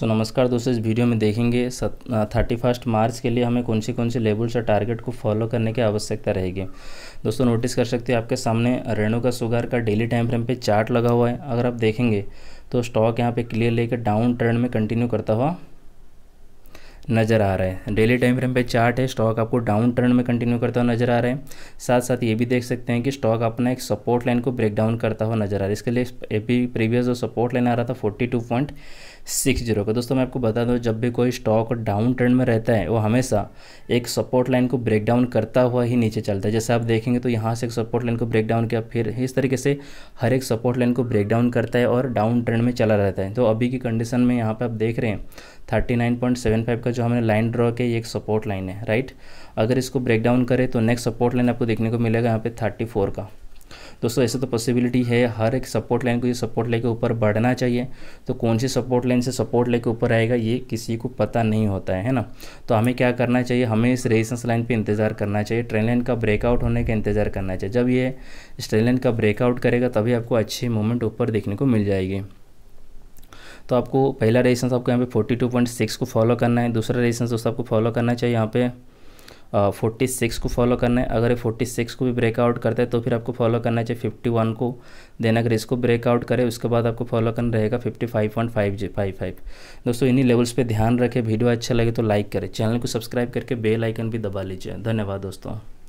सो so, नमस्कार दोस्तों इस वीडियो में देखेंगे थर्टी फर्स्ट मार्च के लिए हमें कौन सी कौन सी लेबल्स और टारगेट को फॉलो करने की आवश्यकता रहेगी दोस्तों नोटिस कर सकते हैं आपके सामने रेणुका सुगार का डेली टाइम फ्रेम पे चार्ट लगा हुआ है अगर आप देखेंगे तो स्टॉक यहाँ पे क्लियर लेकर डाउन ट्रेंड में कंटिन्यू करता हुआ नज़र आ रहा है डेली टाइम फ्रेम पे चार्ट है स्टॉक आपको डाउन ट्रेंड में कंटिन्यू करता हुआ नज़र आ रहा है साथ साथ ये भी देख सकते हैं कि स्टॉक अपना एक सपोर्ट लाइन को ब्रेक डाउन करता हुआ नज़र आ रहा है इसके लिए अभी प्रीवियस जो सपोर्ट लाइन आ रहा था forty two point six zero का दोस्तों मैं आपको बता दूँ जब भी कोई स्टॉक डाउन ट्रेंड में रहता है वो हमेशा एक सपोर्ट लाइन को ब्रेक डाउन करता हुआ ही नीचे चलता है जैसे आप देखेंगे तो यहाँ से एक सपोर्ट लाइन को ब्रेक डाउन किया फिर इस तरीके से हर एक सपोर्ट लाइन को ब्रेक डाउन करता है और डाउन ट्रेंड में चला रहता है तो अभी की कंडीशन में यहाँ पर आप देख रहे हैं thirty nine point seven five का का जो हमने लाइन ड्रॉ किया ये एक सपोर्ट लाइन है राइट अगर इसको ब्रेक डाउन करें तो नेक्स्ट सपोर्ट लाइन आपको देखने को मिलेगा यहाँ पे थर्टी फोर का दोस्तों ऐसे तो पॉसिबिलिटी है हर एक सपोर्ट लाइन को ये सपोर्ट लेके ऊपर बढ़ना चाहिए तो कौन सी सपोर्ट लाइन से सपोर्ट लेके ऊपर आएगा ये किसी को पता नहीं होता है है ना तो हमें क्या करना चाहिए हमें इस रेजिस्टेंस लाइन पे इंतज़ार करना चाहिए ट्रेन लाइन का ब्रेकआउट होने का इंतज़ार करना चाहिए जब ये इस ट्रेन लाइन का ब्रेकआउट करेगा तभी आपको अच्छी मूवमेंट ऊपर देखने को मिल जाएगी तो आपको पहला रेजिस्टेंस आपको यहाँ पे 42.6 को फॉलो करना है दूसरा रेजिस्टेंस दोस्तों आपको फॉलो करना चाहिए यहाँ पे फोर्टी 46 सिक्स को फॉलो करना है अगर ये फोर्टी सिक्स को भी ब्रेकआउट करता है तो फिर आपको फॉलो करना चाहिए फिफ्टी वन को देन अगर इसको ब्रेकआउट करे उसके बाद आपको फॉलो करना रहेगा फिफ्टी फाइव पॉइंट फाइव जी फाइव फाइव दोस्तों इन्हीं लेवल्स पर ध्यान रखें वीडियो अच्छा लगे तो लाइक करें चैनल को सब्सक्राइब करके बेल आइकन भी दबा लीजिए धन्यवाद दोस्तों